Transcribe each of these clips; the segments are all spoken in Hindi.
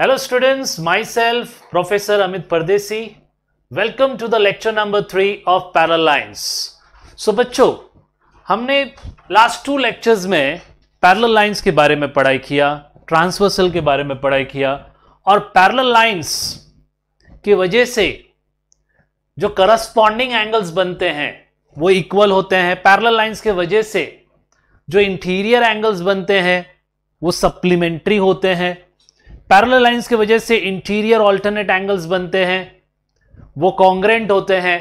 Hello students my self professor Amit Pardesi welcome to the lecture number three of parallel lines so बच्चों हमने लास्ट टू लेक्चर्स में पैरल लाइन्स के बारे में पढ़ाई किया ट्रांसवर्सल के बारे में पढ़ाई किया और पैरल लाइन्स की वजह से जो करस्पॉन्डिंग एंगल्स बनते हैं वो इक्वल होते हैं पैरल लाइन्स के वजह से जो इंटीरियर एंगल्स बनते हैं वो सप्लीमेंट्री होते हैं पैरल लाइंस की वजह से इंटीरियर ऑल्टरनेट एंगल्स बनते हैं वो कॉन्ग्रेंट होते हैं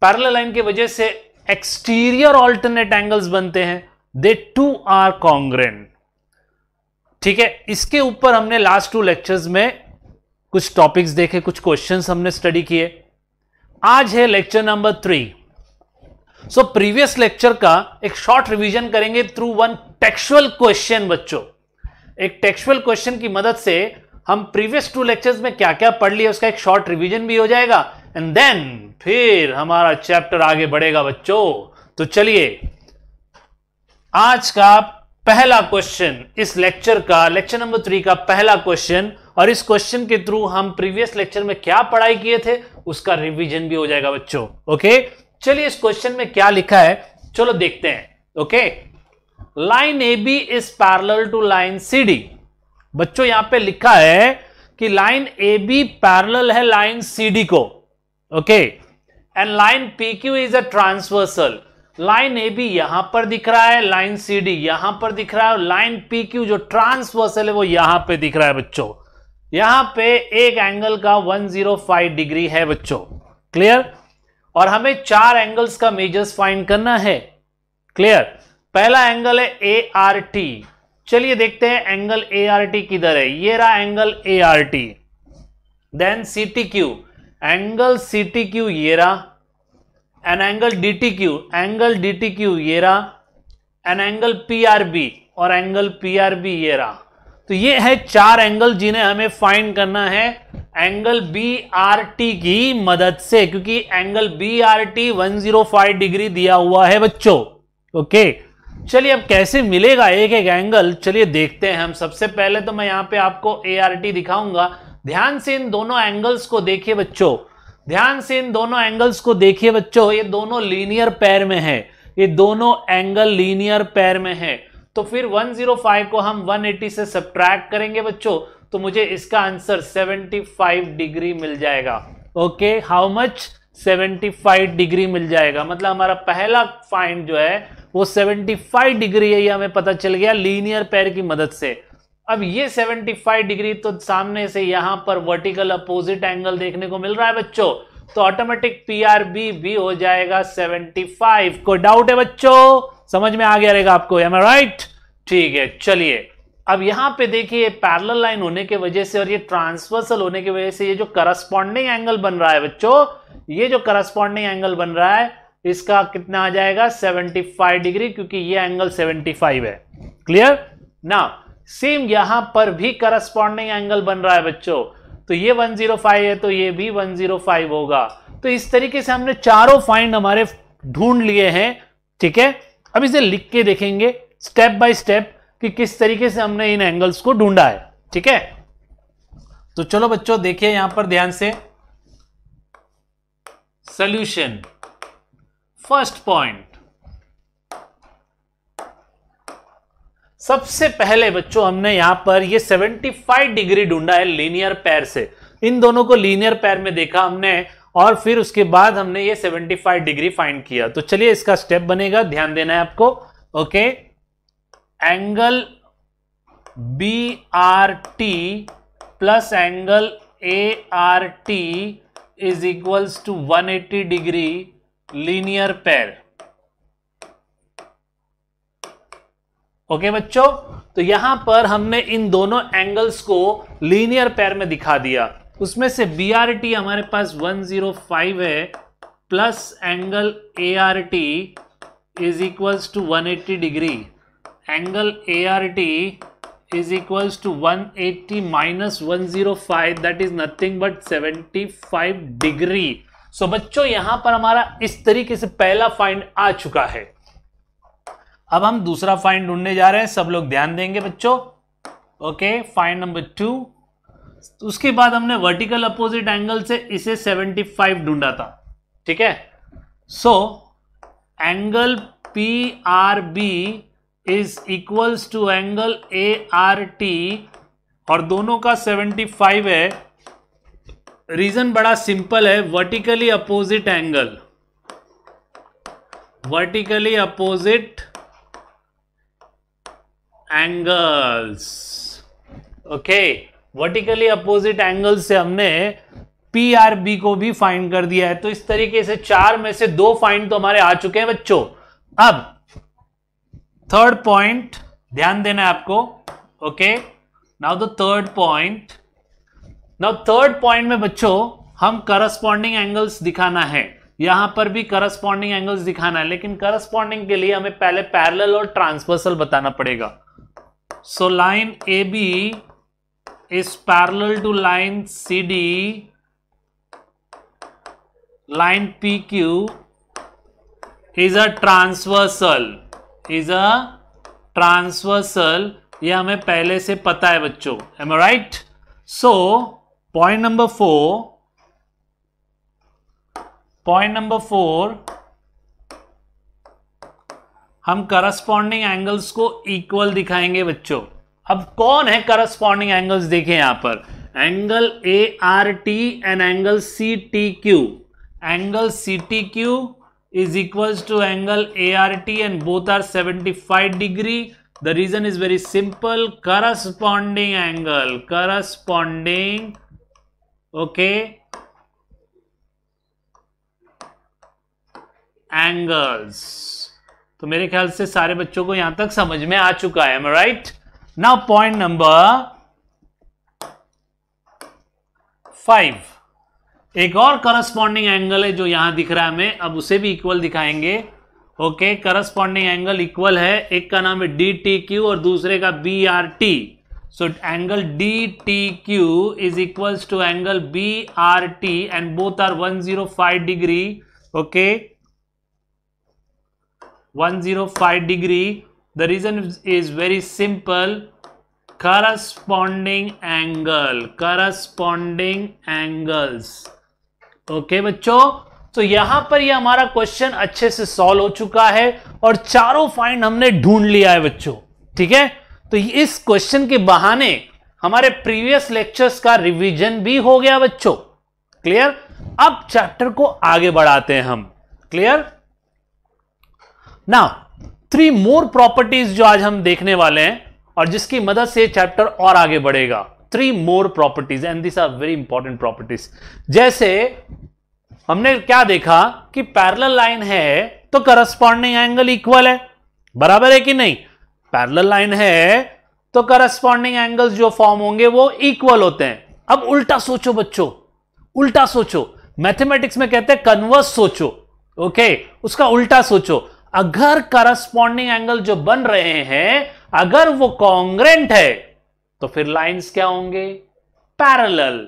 पैरल लाइन की वजह से एक्सटीरियर ऑल्टरनेट एंगल्स बनते हैं दे टू आर कॉन्ग्रेंट ठीक है इसके ऊपर हमने लास्ट टू लेक्चर्स में कुछ टॉपिक्स देखे कुछ क्वेश्चंस हमने स्टडी किए आज है lecture number three so previous lecture का एक शॉर्ट रिवीजन करेंगे थ्रू वन टेक्सुअल क्वेश्चन बच्चों एक टेक्सुअल क्वेश्चन की मदद से हम प्रीवियस टू लेक्चर्स में क्या क्या पढ़ लिया उसका एक शॉर्ट रिवीजन भी हो जाएगा एंड देन फिर हमारा चैप्टर आगे बढ़ेगा बच्चों तो चलिए आज का पहला क्वेश्चन इस लेक्चर का लेक्चर नंबर थ्री का पहला क्वेश्चन और इस क्वेश्चन के थ्रू हम प्रीवियस लेक्चर में क्या पढ़ाई किए थे उसका रिवीजन भी हो जाएगा बच्चों ओके चलिए इस क्वेश्चन में क्या लिखा है चलो देखते हैं okay line A B is parallel to line C D बच्चों यहां पे लिखा है कि लाइन ए बी पैरल है लाइन सी डी को okay and line P Q is a transversal line A B यहां पर दिख रहा है लाइन सी डी यहां पर दिख रहा है और लाइन पी क्यू जो ट्रांसवर्सल है वो यहां पे दिख रहा है बच्चों यहां पे एक एंगल का 105 डिग्री है बच्चों क्लियर और हमें चार एंगल्स का मेजर्स फाइंड करना है क्लियर पहला एंगल है ए आर टी चलिए देखते हैं एंगल ए आर टी किधर है ये रहा angle A R T then C T Q angle C T Q ये रहा and angle D T Q angle D T Q ये रहा and angle P R B और एंगल पी आर बी ये रहा तो ये है चार एंगल जिन्हें हमें फाइंड करना है एंगल बी आर टी की मदद से क्योंकि angle B R T one zero five degree दिया हुआ है बच्चों ओके okay. चलिए अब कैसे मिलेगा एक एक एंगल चलिए देखते हैं हम सबसे पहले तो मैं यहाँ पे आपको ए दिखाऊंगा ध्यान से इन दोनों एंगल्स को देखिए बच्चों ध्यान से इन दोनों एंगल्स को देखिए बच्चों ये दोनों लीनियर पैर में है ये दोनों एंगल लीनियर पैर में है तो फिर 105 को हम 180 से सब्ट्रैक्ट करेंगे बच्चों तो मुझे इसका आंसर 75 डिग्री मिल जाएगा ओके हाउ मच 75 डिग्री मिल जाएगा मतलब हमारा पहला फाइंड जो है वो 75 डिग्री है ये हमें पता चल गया लीनियर पैर की मदद से अब ये 75 डिग्री तो सामने से यहां पर वर्टिकल अपोजिट एंगल देखने को मिल रहा है बच्चों तो ऑटोमेटिक पीआरबी भी हो जाएगा 75 कोई डाउट है बच्चों समझ में आ गया रहेगा आपको एम राइट ठीक है चलिए अब यहां पे देखिए पैरल लाइन होने की वजह से और ये ट्रांसवर्सल होने की वजह से ये जो करस्पॉन्डिंग एंगल बन रहा है बच्चों ये जो करस्पॉन्डिंग एंगल बन रहा है इसका कितना आ जाएगा 75 डिग्री क्योंकि ये एंगल 75 है क्लियर ना सेम यहां पर भी करस्पॉन्डिंग एंगल बन रहा है बच्चों तो ये 105 है तो ये भी 105 होगा तो इस तरीके से हमने चारों फाइंड हमारे ढूंढ लिए हैं ठीक है अब इसे लिख के देखेंगे स्टेप बाय स्टेप कि किस तरीके से हमने इन एंगल्स को ढूंढा है ठीक है तो चलो बच्चों देखिए यहां पर ध्यान से सल्यूशन फर्स्ट पॉइंट सबसे पहले बच्चों हमने यहां पर ये 75 डिग्री ढूंढा है लीनियर पैर से इन दोनों को लीनियर पैर में देखा हमने और फिर उसके बाद हमने ये 75 डिग्री फाइंड किया तो चलिए इसका स्टेप बनेगा ध्यान देना है आपको okay angle B R T plus angle A R T is equals to 180 degree linear pair okay बच्चों तो यहां पर हमने इन दोनों एंगल्स को लीनियर पैर में दिखा दिया उसमें से बी आर टी हमारे पास 105 है plus angle A R T is equals to 180 degree angle A R T is equals one 180 minus 105 that is nothing but 75 degree so बच्चों यहां पर हमारा इस तरीके से पहला फाइंड आ चुका है अब हम दूसरा फाइंड ढूंढने जा रहे हैं सब लोग ध्यान देंगे बच्चों ओके फाइंड नंबर टू उसके बाद हमने वर्टिकल अपोजिट एंगल से इसे 75 ढूंढा था ठीक है so angle P R B is equals to angle A R T और दोनों का 75 है रीजन बड़ा सिंपल है vertically opposite angle vertically opposite angles okay vertically opposite angle से हमने पी आर बी को भी फाइंड कर दिया है तो इस तरीके से चार में से दो फाइंड तो हमारे आ चुके हैं बच्चों अब थर्ड पॉइंट ध्यान देना है आपको okay now the third point now third point में बच्चों हम करस्पॉन्डिंग एंगल्स दिखाना है यहां पर भी करस्पॉन्डिंग एंगल्स दिखाना है लेकिन करस्पॉन्डिंग के लिए हमें पहले पैरेलल और ट्रांसवर्सल बताना पड़ेगा so line A B is parallel to line C D line P Q is a transversal is a transversal ये हमें पहले से पता है बच्चों am right right so point number four point number four हम करस्पॉन्डिंग एंगल्स को इक्वल दिखाएंगे बच्चों अब कौन है करस्पॉन्डिंग एंगल्स देखें यहां पर angle A R T and angle C T Q angle C T Q is equal to angle A R T and both are seventy five degree the reason is very simple corresponding angle corresponding okay angles तो मेरे ख्याल से सारे बच्चों को यहां तक समझ में आ चुका है right now point number five एक और करस्पॉन्डिंग एंगल है जो यहां दिख रहा है हमें अब उसे भी इक्वल दिखाएंगे ओके करस्पॉन्डिंग एंगल इक्वल है एक का नाम है डी टी क्यू और दूसरे का B R T So angle DTQ is equals to angle BRT and both are 105 degree. Okay. 105 degree. The reason is very simple. Corresponding angle. Corresponding angles. Okay bachcho तो यहां पर ये यह हमारा क्वेश्चन अच्छे से सॉल्व हो चुका है और चारों फाइंड हमने ढूंढ लिया है बच्चों ठीक है तो इस क्वेश्चन के बहाने हमारे प्रीवियस लेक्चर्स का रिवीजन भी हो गया बच्चों क्लियर अब चैप्टर को आगे बढ़ाते हैं हम clear now three more properties जो आज हम देखने वाले हैं और जिसकी मदद से चैप्टर और आगे बढ़ेगा three more properties and this are very important properties जैसे हमने क्या देखा कि पैरेलल लाइन है तो करस्पॉन्डिंग एंगल इक्वल है बराबर है कि नहीं पैरेलल लाइन है तो करस्पॉन्डिंग एंगल्स जो फॉर्म होंगे वो इक्वल होते हैं अब उल्टा सोचो बच्चों उल्टा सोचो मैथमेटिक्स में कहते हैं कन्वर्स सोचो ओके उसका उल्टा सोचो अगर करस्पॉन्डिंग एंगल जो बन रहे हैं अगर वो कॉन्ग्रेंट है तो फिर लाइंस क्या होंगे पैरेलल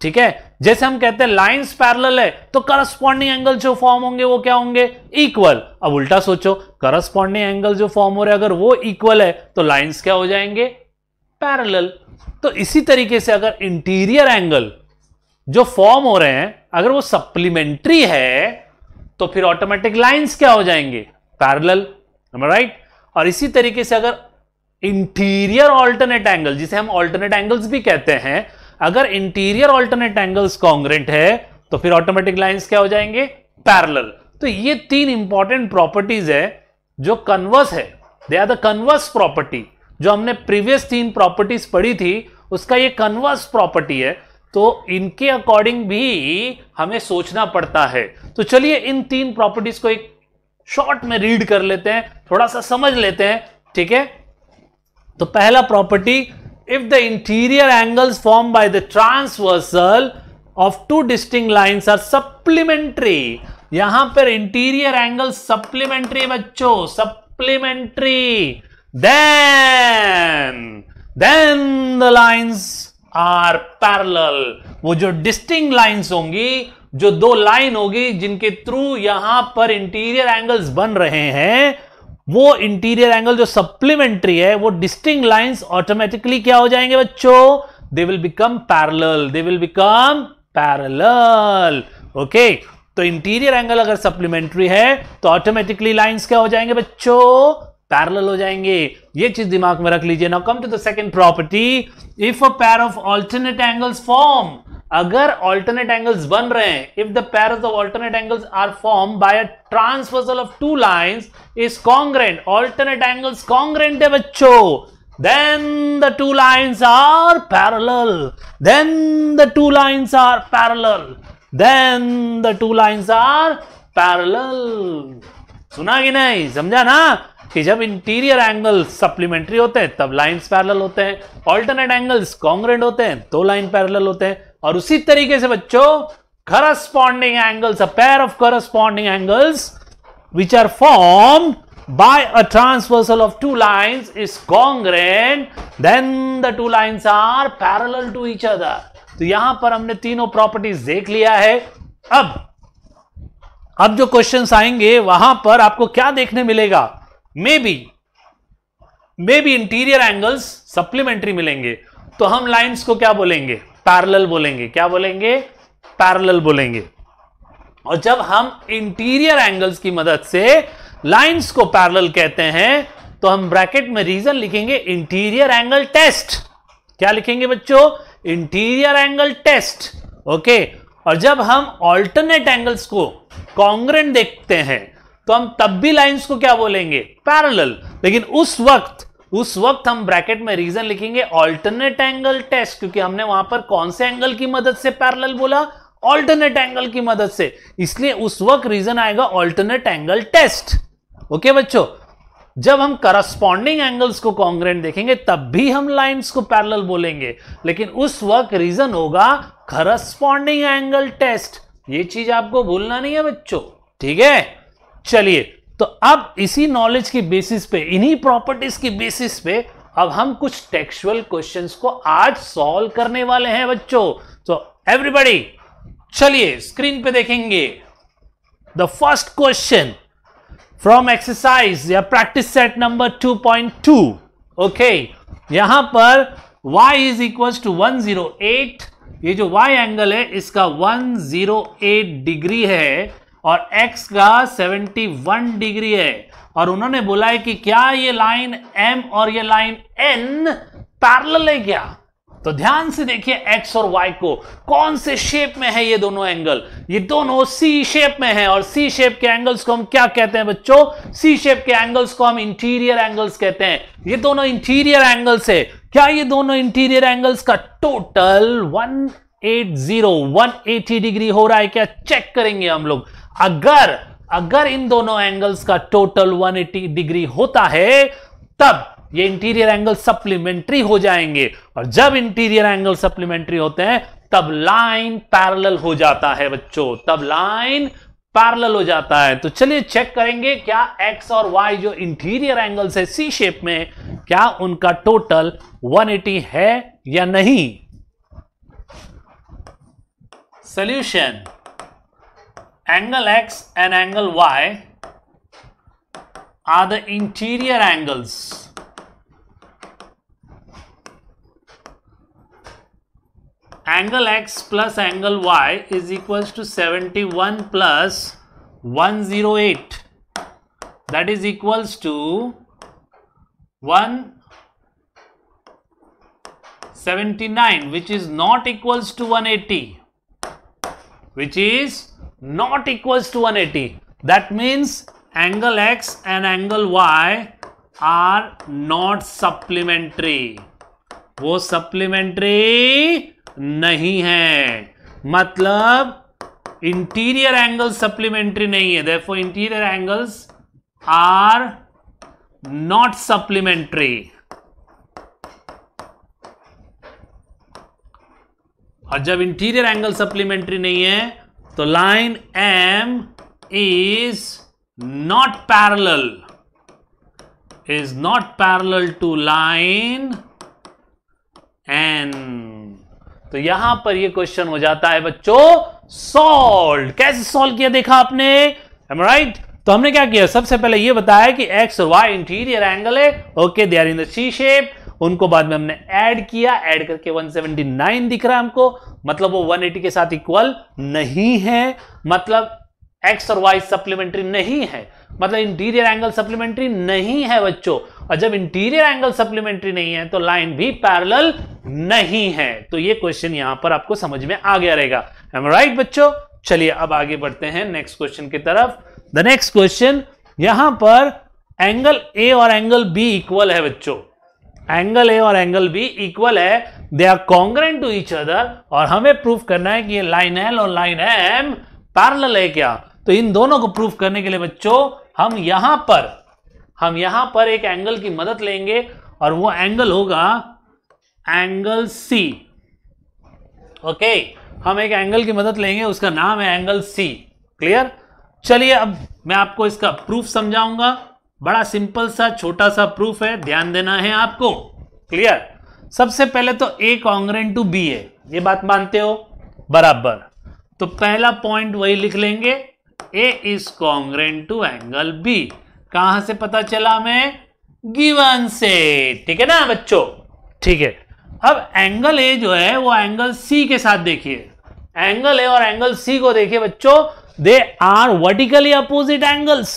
ठीक है जैसे हम कहते हैं लाइंस पैरेलल है तो करस्पॉन्डिंग एंगल जो फॉर्म होंगे वो क्या होंगे इक्वल अब उल्टा सोचो करस्पॉन्डिंग एंगल जो फॉर्म हो रहे अगर वो इक्वल है तो लाइंस क्या हो जाएंगे पैरेलल तो इसी तरीके से अगर इंटीरियर एंगल जो फॉर्म हो रहे हैं अगर वो सप्लीमेंट्री है तो फिर ऑटोमेटिक लाइन्स क्या हो जाएंगे पैरल राइट और इसी तरीके से अगर इंटीरियर ऑल्टरनेट एंगल जिसे हम ऑल्टरनेट एंगल्स भी कहते हैं अगर इंटीरियर ऑल्टरनेट एंगल्स कॉन्ग्रेंट है तो फिर ऑटोमेटिक लाइंस क्या हो जाएंगे पैरल तो ये तीन इंपॉर्टेंट प्रॉपर्टीज है जो कन्वर्स है they are the converse property जो हमने प्रीवियस तीन प्रॉपर्टीज पढ़ी थी उसका ये कन्वर्स प्रॉपर्टी है तो इनके अकॉर्डिंग भी हमें सोचना पड़ता है तो चलिए इन तीन प्रॉपर्टीज को एक शॉर्ट में रीड कर लेते हैं थोड़ा सा समझ लेते हैं ठीक है तो पहला property if the interior angles formed by the transversal of two distinct lines are supplementary यहां पर इंटीरियर एंगल सप्लीमेंट्री बच्चों supplementary then then the lines are parallel वो जो डिस्टिंग लाइंस होंगी जो दो लाइन होगी जिनके थ्रू यहां पर इंटीरियर एंगल्स बन रहे हैं वो इंटीरियर एंगल जो सप्लीमेंट्री है वो डिस्टिंग लाइंस ऑटोमेटिकली क्या हो जाएंगे बच्चों they will become parallel they will become parallel okay तो इंटीरियर एंगल अगर सप्लीमेंट्री है तो ऑटोमेटिकली लाइंस क्या हो जाएंगे बच्चों पैरल हो जाएंगे ये चीज दिमाग में रख लीजिए now come to the second property if a pair of alternate angles form अगर ऑल्टरनेट एंगल्स बन रहे हैं if the pair of alternate angles are form by a transversal of two lines is congruent alternate angles congruent है बच्चों then the two lines are parallel then the two lines are parallel then the two lines are parallel सुना कि नहीं समझा ना कि जब इंटीरियर एंगल सप्लीमेंट्री होते हैं तब लाइंस पैरेलल होते हैं ऑल्टरनेट एंगल्स कॉन्ग्रेंट होते हैं तो लाइन पैरेलल होते हैं और उसी तरीके से बच्चों corresponding angles a pair of corresponding angles which are form by a transversal of two lines is congruent then the two lines are parallel to each other तो यहां पर हमने तीनों प्रॉपर्टीज देख लिया है अब अब जो क्वेश्चन आएंगे वहां पर आपको क्या देखने मिलेगा maybe maybe interior angles supplementary मिलेंगे तो हम लाइंस को क्या बोलेंगे पैरल बोलेंगे क्या बोलेंगे पैरल बोलेंगे और जब हम इंटीरियर एंगल्स की मदद से लाइंस को पैरल कहते हैं तो हम ब्रैकेट में रीजन लिखेंगे इंटीरियर एंगल टेस्ट क्या लिखेंगे बच्चों इंटीरियर एंगल टेस्ट ओके और जब हम ऑल्टरनेट एंगल्स को कॉन्ग्रेंट देखते हैं तो हम तब भी लाइंस को क्या बोलेंगे पैरल लेकिन उस वक्त उस वक्त हम ब्रैकेट में रीजन लिखेंगे ऑल्टरनेट एंगल टेस्ट क्योंकि हमने वहां पर कौन से एंगल की मदद से पैरल बोला ऑल्टरनेट एंगल की मदद से इसलिए उस वक्त रीजन आएगा ऑल्टरनेट एंगल टेस्ट ओके बच्चों जब हम करस्पॉन्डिंग एंगल्स को कॉन्ग्रेंट देखेंगे तब भी हम लाइंस को पैरल बोलेंगे लेकिन उस वक्त रीजन होगा करस्पॉन्डिंग एंगल टेस्ट ये चीज आपको भूलना नहीं है बच्चों ठीक है चलिए तो अब इसी नॉलेज की बेसिस पे इन्हीं प्रॉपर्टीज की बेसिस पे अब हम कुछ टेक्सुअल क्वेश्चंस को आज सॉल्व करने वाले हैं बच्चों तो एवरीबॉडी चलिए स्क्रीन पे देखेंगे the first question from exercise या प्रैक्टिस सेट नंबर 2.2 ओके यहां पर y is equal to one ये जो y एंगल है इसका 108 डिग्री है और x का 71 डिग्री है और उन्होंने बोला है कि क्या ये लाइन m और ये लाइन n पैरल है क्या तो ध्यान से देखिए x और y को कौन से शेप में है ये दोनों एंगल ये दोनों c शेप में है और c शेप के एंगल्स को हम क्या कहते हैं बच्चों c शेप के एंगल्स को हम इंटीरियर एंगल्स कहते हैं ये दोनों इंटीरियर एंगल्स है क्या ये दोनों इंटीरियर एंगल्स का टोटल 180 180 डिग्री हो रहा है क्या चेक करेंगे हम लोग अगर अगर इन दोनों एंगल्स का टोटल 180 डिग्री होता है तब ये इंटीरियर एंगल सप्लीमेंट्री हो जाएंगे और जब इंटीरियर एंगल सप्लीमेंट्री होते हैं तब लाइन पैरेलल हो जाता है बच्चों तब लाइन पैरेलल हो जाता है तो चलिए चेक करेंगे क्या एक्स और वाई जो इंटीरियर एंगल्स है सी शेप में क्या उनका टोटल 180 है या नहीं solution angle x and angle y are the interior angles angle x plus angle y is equals to 71 plus 108 that is equals to 179 which is not equals to 180 which is not equals to 180 that means angle x and angle y are not supplementary वो सप्लीमेंट्री नहीं है मतलब इंटीरियर एंगल सप्लीमेंट्री नहीं है देखो interior angles are not supplementary और जब इंटीरियर एंगल सप्लीमेंट्री नहीं है तो line M is not parallel is not parallel to line N तो यहां पर ये क्वेश्चन हो जाता है बच्चों सॉल्व कैसे सॉल्व किया देखा आपने राइट right? तो हमने क्या किया सबसे पहले ये बताया कि एक्स और वाई इंटीरियर एंगल है okay they are in the C shape उनको बाद में हमने ऐड किया ऐड करके 179 दिख रहा है हमको मतलब वो 180 के साथ इक्वल नहीं है मतलब एक्स और वाई सप्लीमेंट्री नहीं है मतलब इंटीरियर एंगल सप्लीमेंट्री नहीं है बच्चों और जब इंटीरियर एंगल सप्लीमेंट्री नहीं है तो लाइन भी पैरल नहीं है तो ये क्वेश्चन यहां पर आपको समझ में आ गया रहेगा राइट बच्चों चलिए अब आगे बढ़ते हैं नेक्स्ट क्वेश्चन की तरफ द नेक्स्ट क्वेश्चन यहां पर एंगल ए और एंगल बी इक्वल है बच्चों एंगल ए और एंगल बी इक्वल है they are congruent to each other और हमें प्रूफ करना है कि ये लाइन एल और लाइन एम पैरल है क्या तो इन दोनों को प्रूफ करने के लिए बच्चों हम यहां पर हम यहां पर एक एंगल की मदद लेंगे और वो एंगल होगा एंगल सी ओके हम एक एंगल की मदद लेंगे उसका नाम है एंगल सी क्लियर चलिए अब मैं आपको इसका प्रूफ समझाऊंगा बड़ा सिंपल सा छोटा सा प्रूफ है ध्यान देना है आपको क्लियर सबसे पहले तो ए कांग्रेन टू बी है ये बात मानते हो बराबर तो पहला पॉइंट वही लिख लेंगे A is congruent to angle B कहां से पता चला हमें गिवन से ठीक है ना बच्चों ठीक है अब एंगल ए जो है वो एंगल सी के साथ देखिए एंगल ए और एंगल सी को देखिए बच्चों they are vertically opposite angles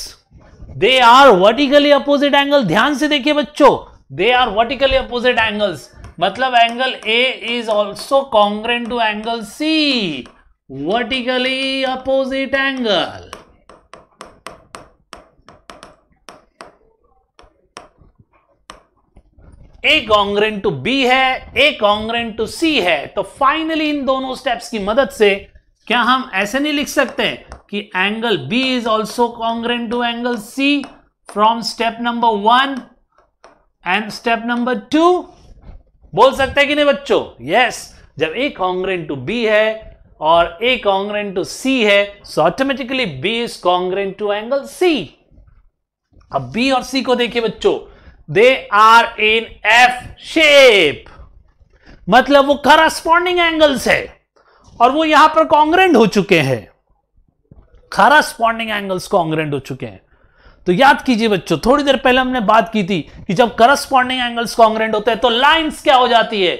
they are vertically opposite angle ध्यान से देखिए बच्चों they are vertically opposite angles मतलब angle A is also congruent to angle C vertically opposite angle A congruent to B है ए कॉन्ग्रेंट टू सी है तो फाइनली इन दोनों स्टेप्स की मदद से क्या हम ऐसे नहीं लिख सकते हैं कि angle B is also congruent to angle C from step number one and step number two बोल सकते हैं कि नहीं बच्चों यस yes, जब ए कॉन्ग्रेंट टू बी है और ए कॉन्ग्रेंट टू सी है so automatically B is congruent to angle C अब बी और सी को देखिए बच्चों they are in F shape मतलब वो करस्पॉन्डिंग एंगल्स है और वो यहां पर कॉन्ग्रेंट हो चुके हैं करस्पॉन्डिंग एंगल्स कॉन्ग्रेंट हो चुके हैं तो याद कीजिए बच्चों थोड़ी देर पहले हमने बात की थी कि जब करस्पॉन्डिंग एंगल्स कॉन्ग्रेंट होते हैं तो लाइंस क्या हो जाती है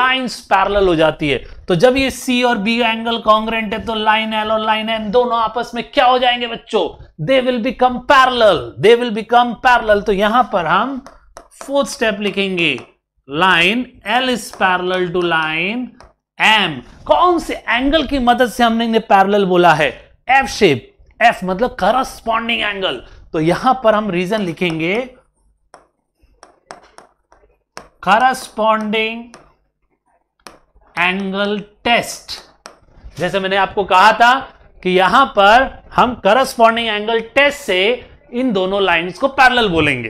लाइंस पैरल हो जाती है तो जब ये सी और बी एंगल कॉन्ग्रेंट है तो लाइन एल और लाइन एन दोनों आपस में क्या हो जाएंगे बच्चों they will become parallel they will become parallel तो यहां पर हम फोर्थ स्टेप लिखेंगे line L is parallel to line M कौन से एंगल की मदद से हमने इन्हें पैरल बोला है एफ शेप एफ मतलब करस्पॉन्डिंग एंगल तो यहां पर हम रीजन लिखेंगे करस्पॉन्डिंग एंगल टेस्ट जैसे मैंने आपको कहा था कि यहां पर हम करस्पॉन्डिंग एंगल टेस्ट से इन दोनों लाइंस को पैरेलल बोलेंगे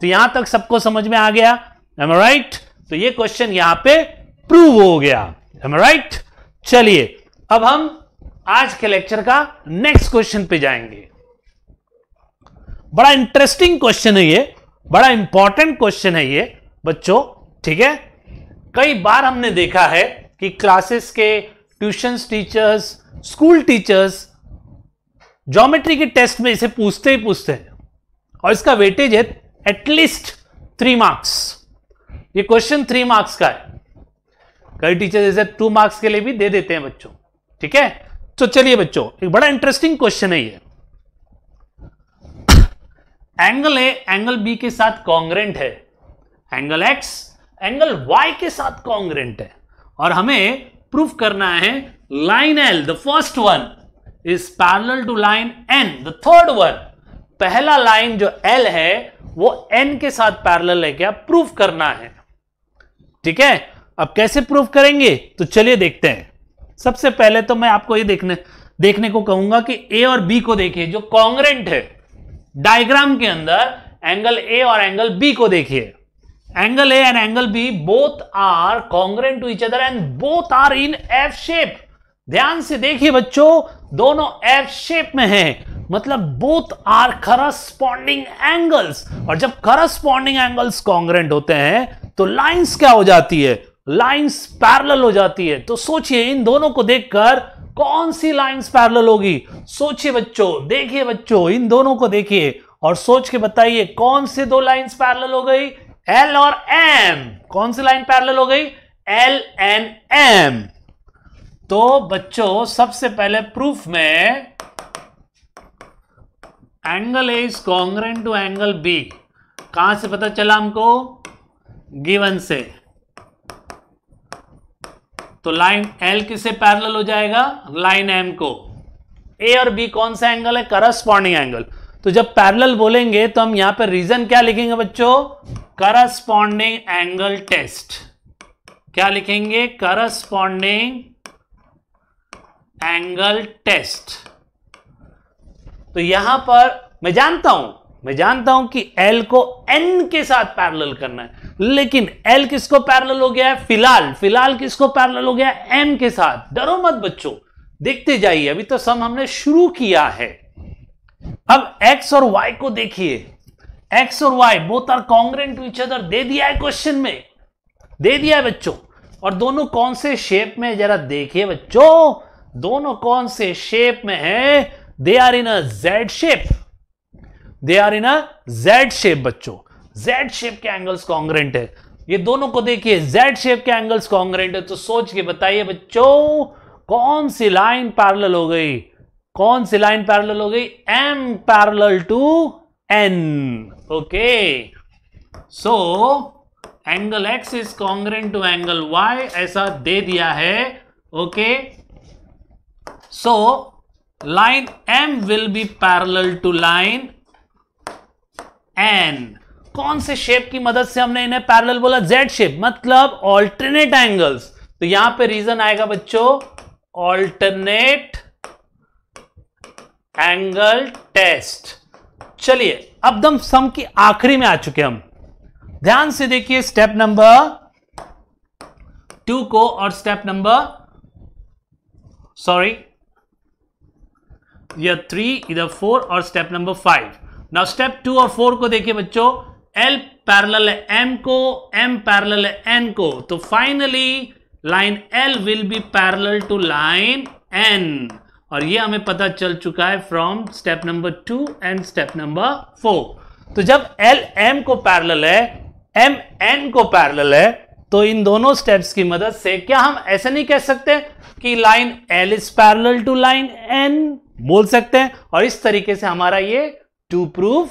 तो यहां तक सबको समझ में आ गया एम राइट तो ये क्वेश्चन यहां पे प्रूव हो गया एम राइट चलिए अब हम आज के लेक्चर का नेक्स्ट क्वेश्चन पे जाएंगे बड़ा इंटरेस्टिंग क्वेश्चन है ये बड़ा इंपॉर्टेंट क्वेश्चन है ये बच्चों ठीक है कई बार हमने देखा है कि क्लासेस के tuition teachers school teachers geometry के टेस्ट में इसे पूछते ही पूछते हैं और इसका वेटेज है एटलीस्ट थ्री मार्क्स ये क्वेश्चन थ्री मार्क्स का है कई टीचर्स इसे टू मार्क्स के लिए भी दे देते हैं बच्चों ठीक है तो चलिए बच्चों एक बड़ा इंटरेस्टिंग क्वेश्चन है ये एंगल ए एंगल बी के साथ कॉन्ग्रेंट है एंगल एक्स एंगल वाई के साथ कॉन्ग्रेंट है और हमें प्रूफ करना है line L the first one is parallel to line N the third one पहला लाइन जो एल है वो एन के साथ पैरेलल है क्या प्रूफ करना है ठीक है अब कैसे प्रूफ करेंगे तो चलिए देखते हैं सबसे पहले तो मैं आपको ये देखने देखने को कहूंगा कि ए और बी को देखिए जो कांग्रेंट है डायग्राम के अंदर एंगल ए और एंगल बी को देखिए angle A and angle B both are congruent to each other and both are in F shape ध्यान से देखिए बच्चों दोनों एफ शेप में है मतलब बोथ आर करस्पॉन्डिंग एंगल्स और जब करस्पॉन्डिंग एंगल्स कांग्रेंट होते हैं तो लाइंस क्या हो जाती है लाइंस पैरेलल हो जाती है तो सोचिए इन दोनों को देखकर कौन सी लाइंस पैरेलल होगी सोचिए बच्चों देखिए बच्चों इन दोनों को देखिए और सोच के बताइए कौन से दो लाइंस पैरेलल हो गई एल और एम कौन सी लाइन पैरेलल हो गई एल एन एम तो बच्चों सबसे पहले प्रूफ में angle A is congruent to angle B कहां से पता चला हमको गिवन से तो लाइन एल किससे पैरेलल हो जाएगा लाइन एम को ए और बी कौन सा एंगल है करस्पॉन्डिंग एंगल तो जब पैरेलल बोलेंगे तो हम यहां पर रीजन क्या लिखेंगे बच्चों करस्पॉन्डिंग एंगल टेस्ट क्या लिखेंगे करस्पॉन्डिंग एंगल टेस्ट तो यहां पर मैं जानता हूं मैं जानता हूं कि एल को एन के साथ पैरेलल करना है लेकिन एल किसको पैरेलल हो गया है फिलहाल फिलहाल किसको पैरेलल हो गया है एन के साथ डरो मत बच्चों देखते जाइए अभी तो सम हमने शुरू किया है अब एक्स और वाई को देखिए एक्स और Y both are congruent to each other दे दिया है क्वेश्चन में दे दिया है बच्चों और दोनों कौन से शेप में जरा देखिए बच्चों दोनों कौन से शेप में है they are in a Z shape they are in a Z shape बच्चों जेड शेप के एंगल्स कॉन्ग्रेंट है ये दोनों को देखिए जेड शेप के एंगल्स कॉन्ग्रेंट है तो सोच के बताइए बच्चों कौन सी लाइन पैरल हो गई कौन सी लाइन पैरल हो गई M parallel to N okay so angle X is congruent to angle Y ऐसा दे दिया है okay so line M will be parallel to line N कौन से शेप की मदद से हमने इन्हें पैरल बोला जेड शेप मतलब ऑल्टरनेट एंगल्स तो यहां पे रीजन आएगा बच्चों ऑल्टरनेट एंगल टेस्ट चलिए अब दम सम की आखिरी में आ चुके हम ध्यान से देखिए स्टेप नंबर टू को और स्टेप नंबर सॉरी इधर थ्री इधर फोर और step number five now step two और फोर को देखिए बच्चों एल पैरल एम को एम पैरल एन को तो finally line L will be parallel to line N और ये हमें पता चल चुका है from step number two and step number four तो जब एल एम को पैरल है एम एन को पैरल है तो इन दोनों स्टेप्स की मदद से क्या हम ऐसे नहीं कह सकते कि line L is parallel to line N बोल सकते हैं और इस तरीके से हमारा ये टू प्रूव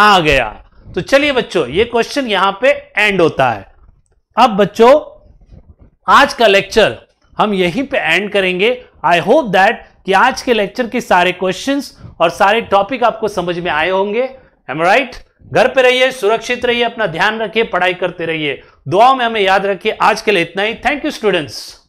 आ गया तो चलिए बच्चों ये क्वेश्चन यहां पे एंड होता है अब बच्चों आज का लेक्चर हम यहीं पे एंड करेंगे आई होप दैट कि आज के लेक्चर के सारे क्वेश्चंस और सारे टॉपिक आपको समझ में आए होंगे एम राइट घर पे रहिए सुरक्षित रहिए अपना ध्यान रखिए पढ़ाई करते रहिए दुआओं में हमें याद रखिए आज के लिए इतना ही थैंक यू स्टूडेंट्स